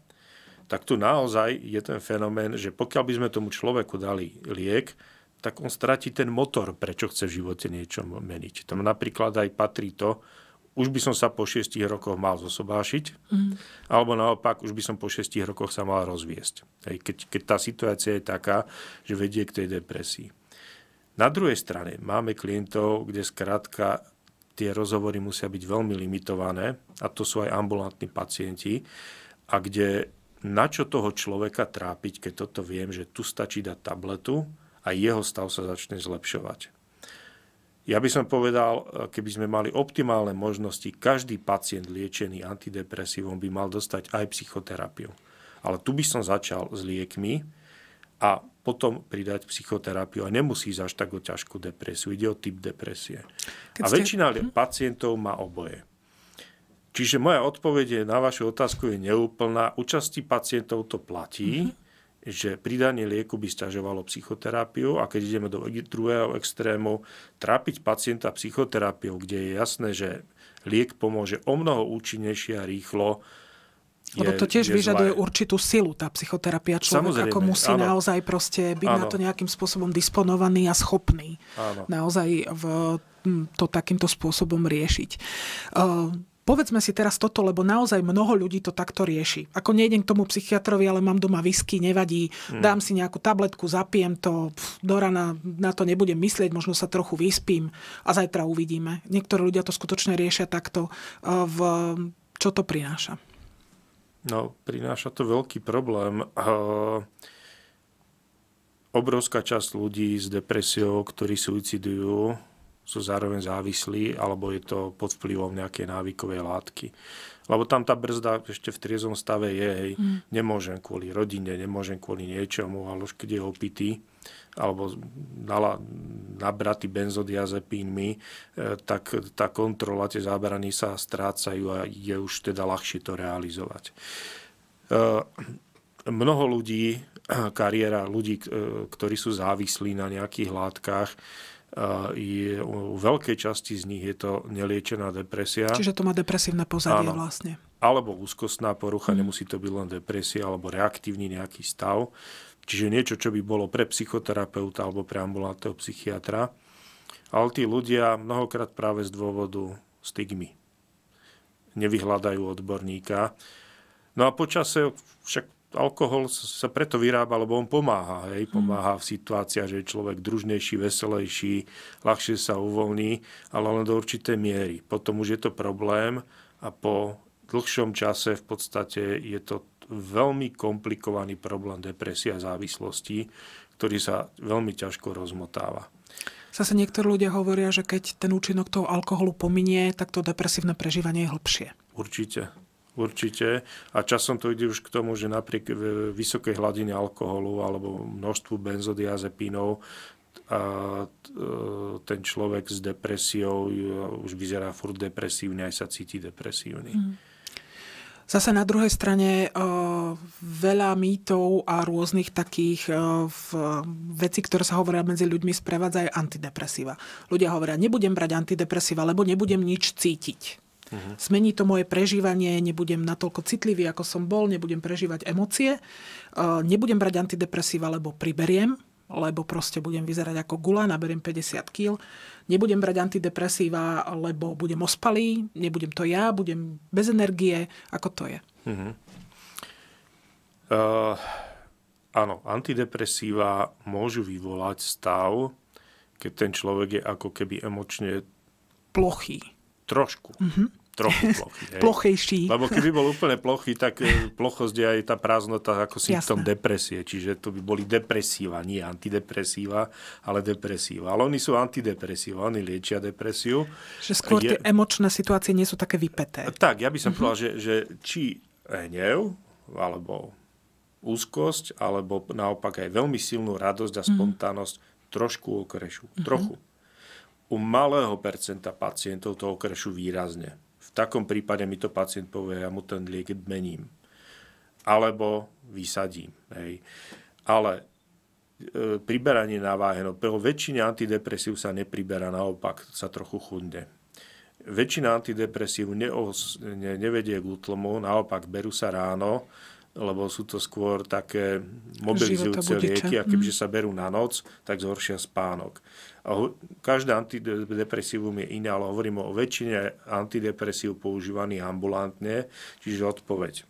tak tu naozaj je ten fenomén, že pokiaľ by sme tomu človeku dali liek, tak on stratí ten motor, prečo chce v živote niečo meniť. Tam napríklad aj patrí to, už by som sa po šiestich rokoch mal zosobášiť, mm. alebo naopak, už by som po šiestich rokoch sa mal rozviesť. Hej, keď, keď tá situácia je taká, že vedie k tej depresii. Na druhej strane máme klientov, kde skrátka tie rozhovory musia byť veľmi limitované, a to sú aj ambulantní pacienti, a kde na čo toho človeka trápiť, keď toto viem, že tu stačí dať tabletu a jeho stav sa začne zlepšovať. Ja by som povedal, keby sme mali optimálne možnosti, každý pacient liečený antidepresívom by mal dostať aj psychoterapiu. Ale tu by som začal s liekmi a potom pridať psychoterapiu a nemusí ísť až tak o ťažkú depresiu. Ide o typ depresie. Keď a ste... väčšina mhm. pacientov má oboje. Čiže moja odpoveď je na vašu otázku je neúplná. Účasti pacientov to platí, mm-hmm. že pridanie lieku by stiažovalo psychoterapiu a keď ideme do druhého extrému, trápiť pacienta psychoterapiou, kde je jasné, že liek pomôže o mnoho účinnejšie a rýchlo, je, Lebo to tiež vyžaduje zlé. určitú silu, tá psychoterapia. Človek Samozrejme, ako musí áno. naozaj proste byť áno. na to nejakým spôsobom disponovaný a schopný áno. naozaj v, hm, to takýmto spôsobom riešiť. Uh, Povedzme si teraz toto, lebo naozaj mnoho ľudí to takto rieši. Ako nejdem k tomu psychiatrovi, ale mám doma whisky, nevadí, hmm. dám si nejakú tabletku, zapijem to, pf, do rana na to nebudem myslieť, možno sa trochu vyspím a zajtra uvidíme. Niektorí ľudia to skutočne riešia takto. Eh, v, čo to prináša? No, prináša to veľký problém. Uh, obrovská časť ľudí s depresiou, ktorí suicidujú, sú zároveň závislí, alebo je to pod vplyvom nejakej návykovej látky. Lebo tam tá brzda ešte v triezom stave je, hej. Mm. Nemôžem kvôli rodine, nemôžem kvôli niečomu, ale už keď je opitý, alebo dala nabratý benzodiazepínmi, e, tak tá kontrola, tie zábrany sa strácajú a je už teda ľahšie to realizovať. E, mnoho ľudí, kariéra ľudí, e, ktorí sú závislí na nejakých látkach, Eh, je, u veľkej časti z nich je to neliečená depresia. Čiže to má depresívne pozadie Áno. vlastne. Alebo úzkostná porucha, mm. nemusí to byť len depresia, alebo reaktívny nejaký stav. Čiže niečo, čo by bolo pre psychoterapeuta alebo pre ambulantného psychiatra. Ale tí ľudia mnohokrát práve z dôvodu stigmy nevyhľadajú odborníka. No a počase však alkohol sa preto vyrába, lebo on pomáha. Hej? Mhm. Pomáha v situáciách, že je človek družnejší, veselejší, ľahšie sa uvoľní, ale len do určitej miery. Potom už je to problém a po dlhšom čase v podstate je to veľmi komplikovaný problém depresia a závislosti, ktorý sa veľmi ťažko rozmotáva. Zase niektorí ľudia hovoria, že keď ten účinok toho alkoholu pominie, tak to depresívne prežívanie je hlbšie. Určite určite. A časom to ide už k tomu, že napriek e, vysokej hladine alkoholu alebo množstvu benzodiazepínov a e, ten človek s depresiou e, už vyzerá furt depresívne, aj sa cíti depresívny. Mm. Zase na druhej strane veľa mýtov a rôznych takých vecí, ktoré sa hovoria medzi ľuďmi, sprevádza aj antidepresíva. Ľudia hovoria, nebudem brať antidepresíva, lebo nebudem nič cítiť. Uh-huh. Mhm. Zmení to moje prežívanie, nebudem natoľko citlivý, ako som bol, nebudem prežívať emócie, e, nebudem brať antidepresíva, lebo priberiem, lebo proste budem vyzerať ako gula, naberiem 50 kg, nebudem brať antidepresíva, lebo budem ospalý, nebudem to ja, budem bez energie, ako to je. Uh-huh. Uh, áno, antidepresíva môžu vyvolať stav, keď ten človek je ako keby emočne plochý. Trošku. Mm-hmm. Trochu plochý. Hej. Plochejší. Lebo keby bol úplne plochý, tak e, plochosť je aj tá prázdnota ako symptom depresie. Čiže to by boli depresíva, nie antidepresíva, ale depresíva. Ale oni sú antidepresíva, oni liečia depresiu. Že skôr je... tie emočné situácie nie sú také vypeté. Tak, ja by som mm-hmm. povedal, že, že či hnev, alebo úzkosť, alebo naopak aj veľmi silnú radosť a mhm. spontánnosť mm-hmm. trošku okrešu. Mm-hmm. Trochu. Mhm u malého percenta pacientov to okrešu výrazne. V takom prípade mi to pacient povie, ja mu ten liek mením. Alebo vysadím. Hej. Ale e, priberanie na váhe, no pre väčšine antidepresív sa nepriberá, naopak sa trochu chudne. Väčšina antidepresív neos, ne, nevedie k útlmu, naopak berú sa ráno, lebo sú to skôr také mobilizujúce lieky aké kebyže mhm. sa berú na noc, tak zhoršia spánok. A každá antidepresívum je iné, ale hovorím o väčšine antidepresív používaných ambulantne, čiže odpoveď.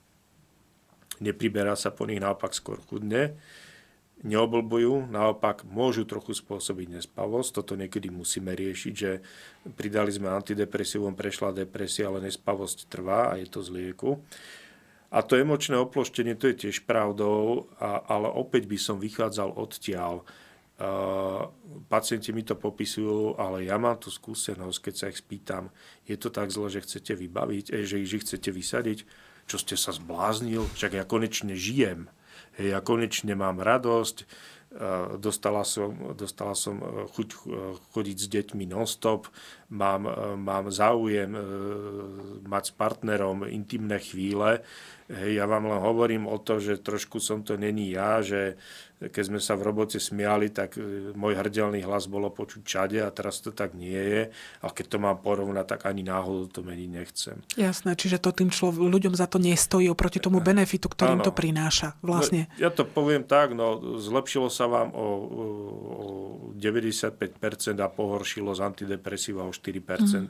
Nepriberá sa po nich, naopak skôr chudne neoblbujú, naopak môžu trochu spôsobiť nespavosť. Toto niekedy musíme riešiť, že pridali sme antidepresívum, prešla depresia, ale nespavosť trvá a je to z lieku. A to emočné oploštenie, to je tiež pravdou, a, ale opäť by som vychádzal odtiaľ. Uh, e, pacienti mi to popisujú, ale ja mám tú skúsenosť, keď sa ich spýtam, je to tak zle, že chcete vybaviť, e, že ich chcete vysadiť, čo ste sa zbláznil, však ja konečne žijem, ja konečne mám radosť, Eh, dostala som, dostala som eh, chuť eh, chodiť s deťmi non-stop, mám, mám záujem mať s partnerom intimné chvíle. ja vám len hovorím o to, že trošku som to není ja, že keď sme sa v robote smiali, tak e, môj hrdelný hlas bolo počuť čade a teraz to tak nie je. A keď to mám porovnať, tak ani náhodou to meniť nechcem. Jasné, čiže to tým člo- ľuďom za to nestojí oproti tomu e, e, benefitu, ktorým im to prináša vlastne. No, ja to poviem tak, no zlepšilo sa vám o, o 95% a pohoršilo z antidepresíva o 4%. Mm.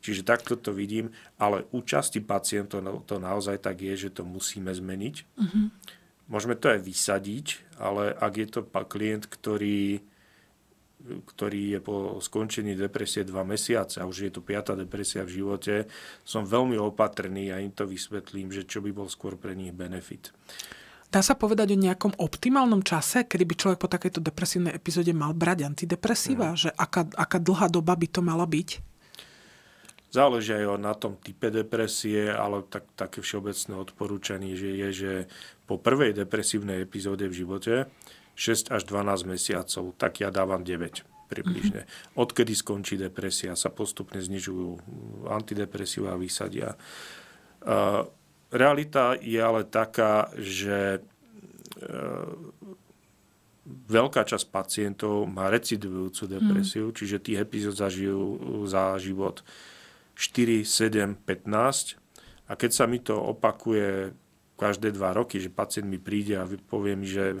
Čiže takto to vidím, ale u časti pacientov no, to naozaj tak je, že to musíme zmeniť. Mm-hmm Môžeme to aj vysadiť, ale ak je to klient, ktorý, ktorý je po skončení depresie dva mesiace a už je to piata depresia v živote, som veľmi opatrný a im to vysvetlím, že čo by bol skôr pre nich benefit. Dá sa povedať o nejakom optimálnom čase, kedy by človek po takejto depresívnej epizóde mal brať antidepresíva? Mm. Že aká, aká dlhá doba by to mala byť? Záleží aj na tom type depresie, ale tak, také všeobecné odporúčanie že je, že po prvej depresívnej epizóde v živote 6 až 12 mesiacov, tak ja dávam 9 približne. Mhm. Odkedy skončí depresia, sa postupne znižujú antidepresíva a vysadia. Realita je ale taká, že e, veľká časť pacientov má recidujúcu mhm. depresiu, čiže tých epizód zažijú za život 4, 7, 15. A keď sa mi to opakuje každé dva roky, že pacient mi príde a povie mi, že eh,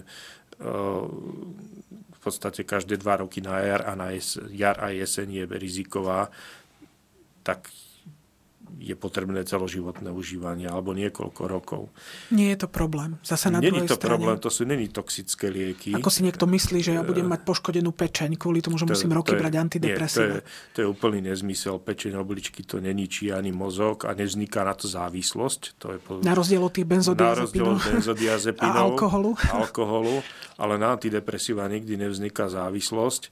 v podstate každé dva roky na jar a na jar a jeseň je riziková, tak je potrebné celoživotné užívanie alebo niekoľko rokov. Nie je to problém. Zase na není to strane. problém, to sú není toxické lieky. Ako si niekto myslí, že ja budem e, mať poškodenú pečeň kvôli tomu, že to, musím roky to je, brať antidepresíva. Nie, to, je, to je úplný nezmysel. Pečeň obličky to neničí ani mozog a nevzniká na to závislosť. To je po... Na rozdiel od tých benzodiazepínov. a alkoholu. alkoholu. Ale na antidepresíva nikdy nevzniká závislosť.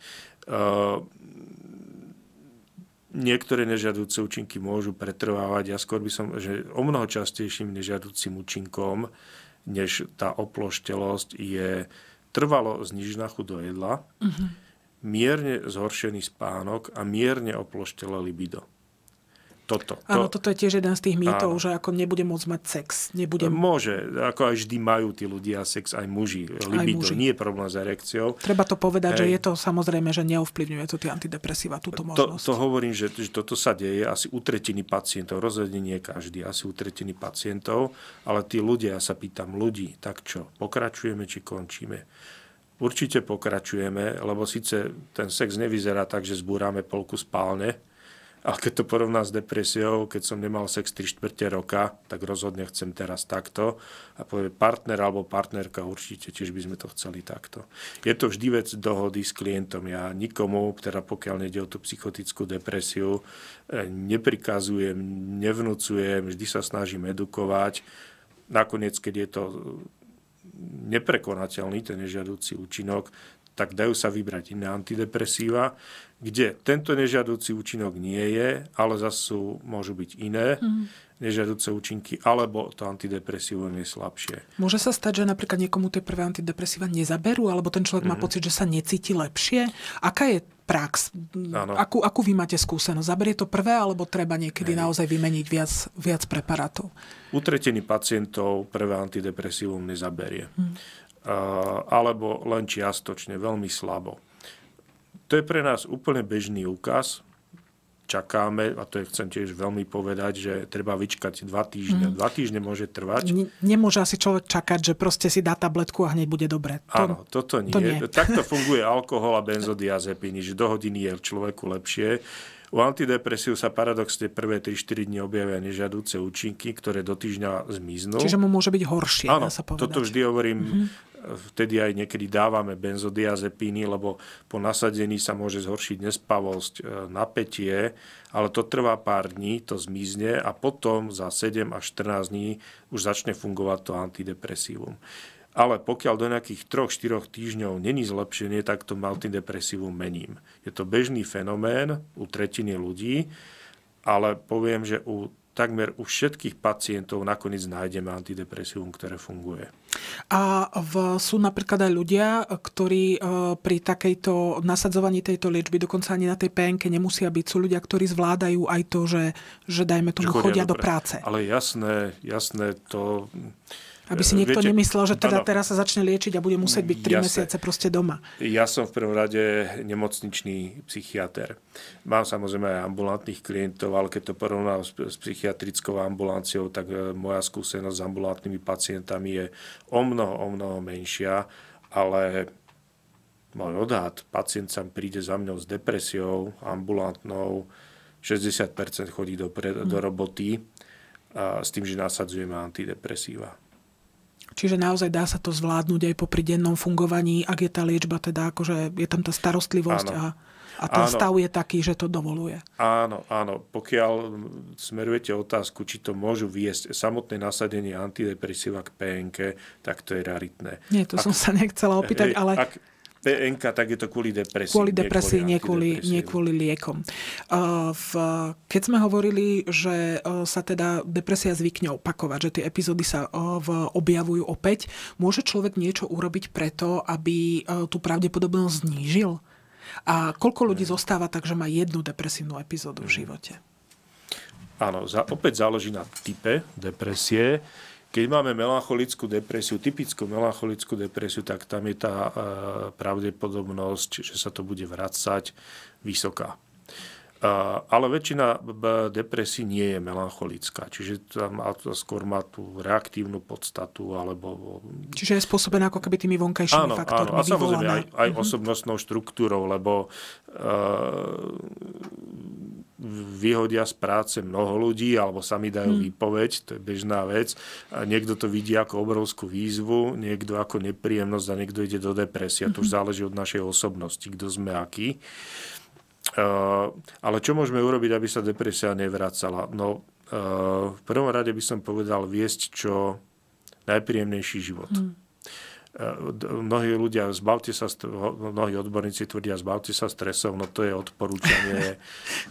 Uh, niektoré nežiaduce účinky môžu pretrvávať. Ja skôr by som, že o mnoho častejším nežiadúcim účinkom než tá oploštelosť je trvalo znižená chuť do jedla, mm-hmm. mierne zhoršený spánok a mierne oploštelé libido toto. To... toto je tiež jeden z tých mýtov, áno. že ako nebude môcť mať sex. Nebudem... Môže, ako aj vždy majú tí ľudia sex, aj muži. Libido, aj muži. nie je problém s erekciou. Treba to povedať, Hej. že je to samozrejme, že neovplyvňuje to tie antidepresíva, túto možnosť. To, to hovorím, že, že toto sa deje asi u tretiny pacientov, rozhodne nie každý, asi u tretiny pacientov, ale tí ľudia, ja sa pýtam ľudí, tak čo, pokračujeme či končíme? Určite pokračujeme, lebo síce ten sex nevyzerá tak, že zbúrame polku spálne, ale keď to porovná s depresiou, keď som nemal sex 3 čtvrte roka, tak rozhodne chcem teraz takto. A povie partner alebo partnerka určite, tiež by sme to chceli takto. Je to vždy vec dohody s klientom. Ja nikomu, teda pokiaľ nejde o tú psychotickú depresiu, e, neprikazujem, nevnúcujem, vždy sa snažím edukovať. Nakoniec, keď je to neprekonateľný, ten nežiadúci účinok, tak dajú sa vybrať iné antidepresíva, kde tento nežiaducí účinok nie je, ale zase môžu byť iné mm. nežiaduce účinky, alebo to antidepresívum je slabšie. Môže sa stať, že napríklad niekomu tie prvé antidepresíva nezaberú, alebo ten človek mm. má mhm. pocit, že sa necíti lepšie? Aká je prax? Akú, akú vy máte skúsenosť? Zaberie to prvé, alebo treba niekedy ne. naozaj vymeniť viac, viac preparátov? Utretení pacientov prvé antidepresívum nezaberie. Mm alebo len čiastočne, veľmi slabo. To je pre nás úplne bežný úkaz. Čakáme, a to je, chcem tiež veľmi povedať, že treba vyčkať dva týždne. Mm. Dva týždne môže trvať. N- nemôže asi človek čakať, že proste si dá tabletku a hneď bude dobre. To, Áno, toto nie. To nie. Takto funguje alkohol a benzodiazepiny, že do hodiny je človeku lepšie. U antidepresív sa paradoxne prvé 3-4 dní objavia nežiadúce účinky, ktoré do týždňa zmiznú. Čiže mu môže byť horšie, Áno, sa povedať. toto vždy hovorím mm-hmm vtedy aj niekedy dávame benzodiazepíny, lebo po nasadení sa môže zhoršiť nespavosť, e, napätie, ale to trvá pár dní, to zmizne a potom za 7 až 14 dní už začne fungovať to antidepresívum. Ale pokiaľ do nejakých 3-4 týždňov není zlepšenie, tak to antidepresívum mením. Je to bežný fenomén u tretiny ľudí, ale poviem, že u takmer u všetkých pacientov nakoniec nájdeme antidepresívum, ktoré funguje. A v, sú napríklad aj ľudia, ktorí e, pri takejto nasadzovaní tejto liečby, dokonca ani na tej PNK nemusia byť, sú ľudia, ktorí zvládajú aj to, že, že dajme tomu, že chodia, chodia do práce. Ale jasné, jasné, to aby si eh, niekto Viete, nemyslel, že teda ano, teraz sa začne liečiť a bude musieť byť 3 jasne, mesiace proste doma. Ja som v prvom rade nemocničný psychiatr. Mám samozrejme aj ambulantných klientov, ale keď to porovnám s, s psychiatrickou ambulanciou, tak eh, moja skúsenosť s ambulantnými pacientami je o mnoho, o mnoho menšia, ale môj odhad, pacient sa príde za mňou s depresiou ambulantnou, 60% chodí do, pre, do mhm. roboty a s tým, že nasadzujeme antidepresíva. Čiže naozaj dá sa to zvládnuť aj po dennom fungovaní, ak je tá liečba, teda akože je tam tá starostlivosť a, a ten áno. stav je taký, že to dovoluje. Áno, áno. Pokiaľ smerujete otázku, či to môžu viesť samotné nasadenie antidepresíva k PNK, tak to je raritné. Nie, to ak, som sa nechcela opýtať, hej, ale... Ak, PNK, tak je to kvôli depresii. Kvôli depresii, nie kvôli, nie kvôli liekom. V, keď sme hovorili, že e, sa teda depresia zvykne opakovať, že tie epizódy sa e, objavujú opäť, môže človek niečo urobiť preto, aby e, tú pravdepodobnosť znížil? A koľko ľudí mm. zostáva tak, že má jednu depresívnu epizódu v mm. živote? Áno, za, opäť záleží na type depresie. Keď máme melancholickú depresiu, typickú melancholickú depresiu, tak tam je tá e, pravdepodobnosť, že sa to bude vrácať vysoká. E, ale väčšina depresí nie je melancholická, čiže tam skôr má tú reaktívnu podstatu. Alebo... Čiže je spôsobená ako keby tými vonkajšími áno, faktormi. Áno, a samozrejme aj, aj mm-hmm. osobnostnou štruktúrou, lebo uh, vyhodia z práce mnoho ľudí alebo sami dajú hmm. výpoveď, to je bežná vec. A niekto to vidí ako obrovskú výzvu, niekto ako nepríjemnosť a niekto ide do depresie. Hmm. To už mhm. záleží od našej osobnosti, kto sme aký. Uh, ale čo môžeme urobiť, aby sa depresia nevracala? No, uh, v prvom rade by som povedal viesť čo najpríjemnejší život. Hmm Eh, mnohí ľudia, zbavte sa, mnohí odborníci tvrdia, zbavte sa stresov, no to je odporúčanie.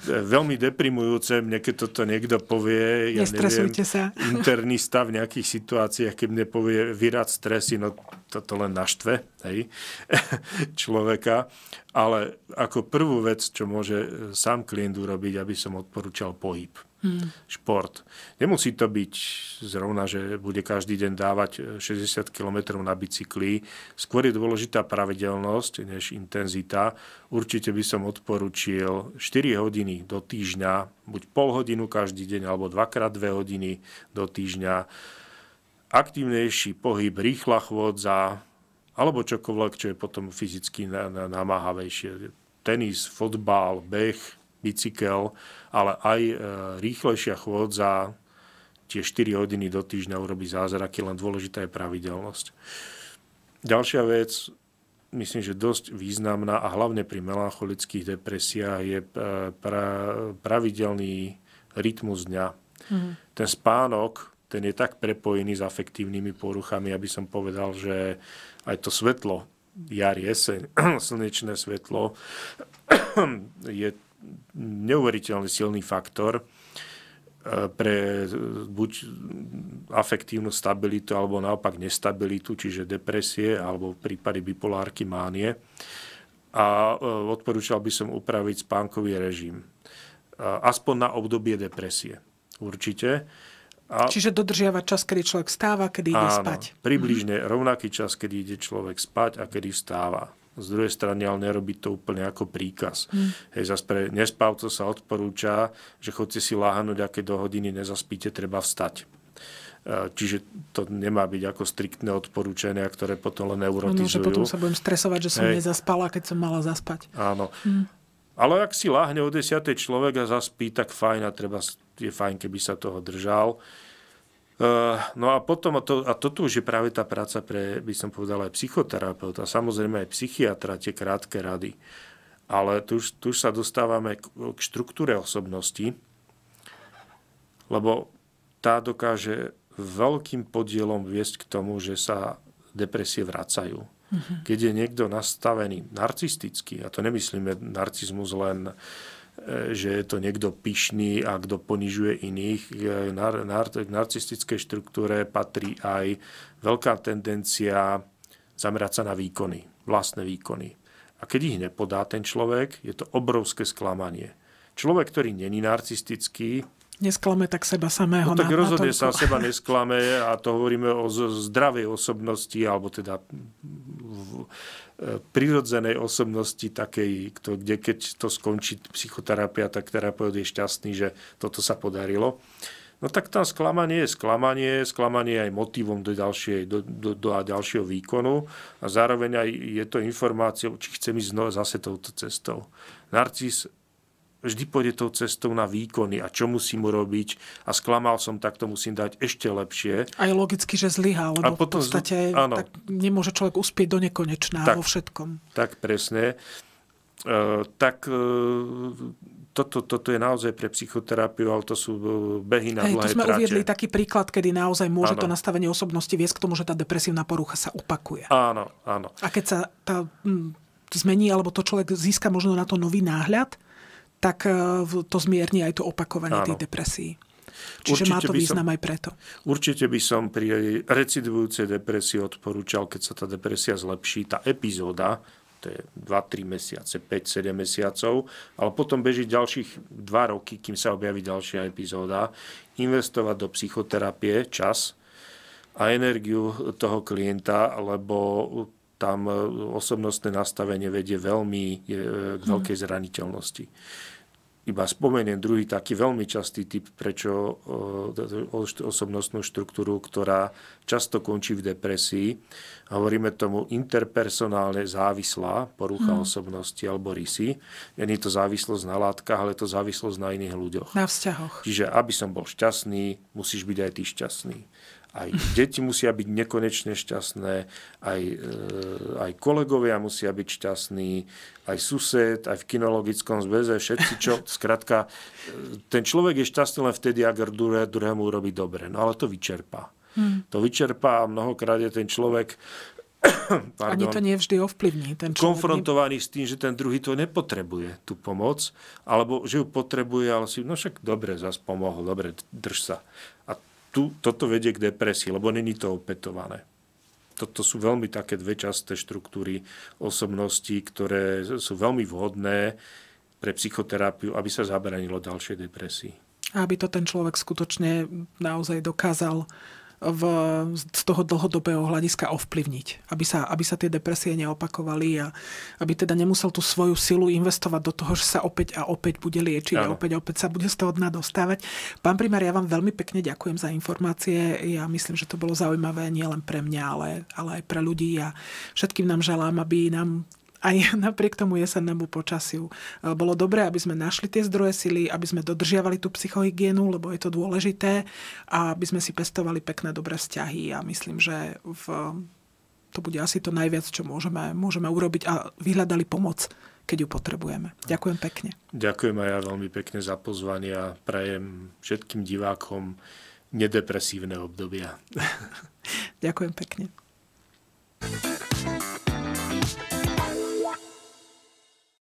Eh, veľmi deprimujúce, mne keď toto niekto povie, ja neviem, sa. internista v nejakých situáciách, keď mne povie vyrad stresy, no toto len naštve hej, človeka. Ale ako prvú vec, čo môže eh, sám klient urobiť, aby som odporúčal pohyb Hmm. Šport. Nemusí to byť zrovna, že bude každý deň dávať 60 e, km na bicykli. Skôr je dôležitá pravidelnosť než intenzita. Určite by som odporučil 4 hodiny do týždňa, buď pol hodinu každý deň alebo dvakrát 2 hodiny do týždňa. Aktívnejší pohyb, rýchla chôdza alebo čokoľvek, čo je potom fyzicky namáhavejšie. Tenis, fotbal, beh, bicykel, ale aj e, rýchlejšia chôdza tie 4 hodiny do týždňa urobí zázraky, len dôležitá je pravidelnosť. Ďalšia vec, myslím, že dosť významná a hlavne pri melancholických depresiách je e, pra, pravidelný rytmus dňa. Mm. Ten spánok, ten je tak prepojený s afektívnymi poruchami, aby som povedal, že aj to svetlo, jar, jeseň, slnečné svetlo je neuveriteľne silný faktor e, pre e, buď afektívnu stabilitu alebo naopak nestabilitu, čiže depresie alebo prípady bipolárky mánie. A e, odporúčal by som upraviť spánkový režim. Aspoň na obdobie depresie. Určite. A, Čiže dodržiavať čas, kedy človek stáva, kedy ide áno, spať. Približne mhm. rovnaký čas, kedy ide človek spať a kedy vstáva z druhej strany ale nerobiť to úplne ako príkaz. Mm. Hej, zase pre nespavcov sa odporúča, že chodte si láhnuť, aké do hodiny nezaspíte, treba vstať. E, čiže to nemá byť ako striktné odporúčania, ktoré potom len neurotizujú. Ano, že potom sa budem stresovať, že som Hej. nezaspala, keď som mala zaspať. Áno. Mm. Ale ak si láhne o 10. človek a zaspí, tak fajn a treba, je fajn, keby sa toho držal. Eh, no a potom, a, to, a toto už je práve tá práca pre, by som povedal, aj psychoterapeuta, samozrejme aj psychiatra, tie krátke rady. Ale tu už, tu už sa dostávame k, k štruktúre osobnosti, lebo tá dokáže veľkým podielom viesť k tomu, že sa depresie vracajú. Mhm. Keď je niekto nastavený narcisticky, a to nemyslíme narcizmus len uh, že je to niekto pyšný a kto ponižuje iných. Nar, nar, k narcistickej štruktúre patrí aj veľká tendencia zamerať sa na výkony, vlastné výkony. A keď ich nepodá ten človek, je to obrovské sklamanie. Človek, ktorý není narcistický, nesklame tak seba samého. No tak na, rozhodne na sa seba nesklame a to hovoríme o zdravej osobnosti alebo teda v e, prirodzenej osobnosti takej, kto, kde keď to skončí psychoterapia, tak terapeut je šťastný, že toto sa podarilo. No tak tam sklamanie je sklamanie, sklamanie je aj motivom do, ďalšie, do, do, do ďalšieho výkonu a zároveň aj je to informáciou, či chcem ísť zase touto cestou. Narcis vždy pôjde tou cestou na výkony a čo musím urobiť a sklamal som, tak to musím dať ešte lepšie. A je logicky, že zlyhá, lebo a potom, v podstate áno, tak nemôže človek uspieť do nekonečná tak, vo všetkom. Tak presne. E, tak e, toto, toto je naozaj pre psychoterapiu, ale to sú e, behy na Hej, dlhé sme uviedli taký príklad, kedy naozaj môže áno. to nastavenie osobnosti viesť k tomu, že tá depresívna porucha sa opakuje. Áno, áno. A keď sa tá hm, zmení, alebo to človek získa možno na to nový náhľad, tak e, to zmierni aj to opakovanie Áno. tej depresii. Čiže určite má to význam som, aj preto. Určite by som pri recidujúcej depresii odporúčal, keď sa tá depresia zlepší, tá epizóda, to je 2-3 mesiace, 5-7 mesiacov, ale potom beží ďalších 2 roky, kým sa objaví ďalšia epizóda, investovať do psychoterapie čas a energiu toho klienta, lebo tam e, osobnostné nastavenie vedie veľmi e, e, k mhm. veľkej zraniteľnosti. Iba spomeniem druhý taký veľmi častý typ, prečo osobnostnú štruktúru, ktorá často končí v depresii, hovoríme tomu interpersonálne závislá porucha hmm. osobnosti alebo rysy. Je to závislosť na látkach, ale to závislosť na iných ľuďoch. Na vzťahoch. Čiže aby som bol šťastný, musíš byť aj ty šťastný aj deti musia byť nekonečne šťastné, aj, e, aj kolegovia musia byť šťastní, aj sused, aj v kinologickom zväze, všetci čo. Skrátka, e, ten človek je šťastný len vtedy, ak druhé, druhému robí dobre. No ale to vyčerpá. Hmm. To vyčerpá a mnohokrát je ten človek pardon, ani to nie vždy ovplyvní. Ten človek konfrontovaný s tým, že ten druhý to nepotrebuje, tú pomoc, alebo že ju potrebuje, ale si, no však dobre, zase pomohol, dobre, drž sa tu, toto vedie k depresii, lebo není to opätované. Toto sú veľmi také dve časté štruktúry osobnosti, ktoré sú veľmi vhodné pre psychoterapiu, aby sa zabranilo ďalšej depresii. A aby to ten človek skutočne naozaj dokázal v, z toho dlhodobého hľadiska ovplyvniť. Aby sa, aby sa tie depresie neopakovali a aby teda nemusel tú svoju silu investovať do toho, že sa opäť a opäť bude liečiť ano. a opäť a opäť sa bude z toho dna dostávať. Pán primár, ja vám veľmi pekne ďakujem za informácie. Ja myslím, že to bolo zaujímavé nielen pre mňa, ale, ale aj pre ľudí a všetkým nám želám, aby nám aj napriek tomu jesennému počasiu. E, bolo dobré, aby sme našli tie zdroje sily, aby sme dodržiavali tú psychohygienu, lebo je to dôležité a aby sme si pestovali pekné, dobré vzťahy a myslím, že v, to bude asi to najviac, čo môžeme, môžeme urobiť a vyhľadali pomoc, keď ju potrebujeme. Ďakujem pekne. Ďakujem aj ja veľmi pekne za pozvanie a prajem všetkým divákom nedepresívne obdobia. Ďakujem pekne. thank you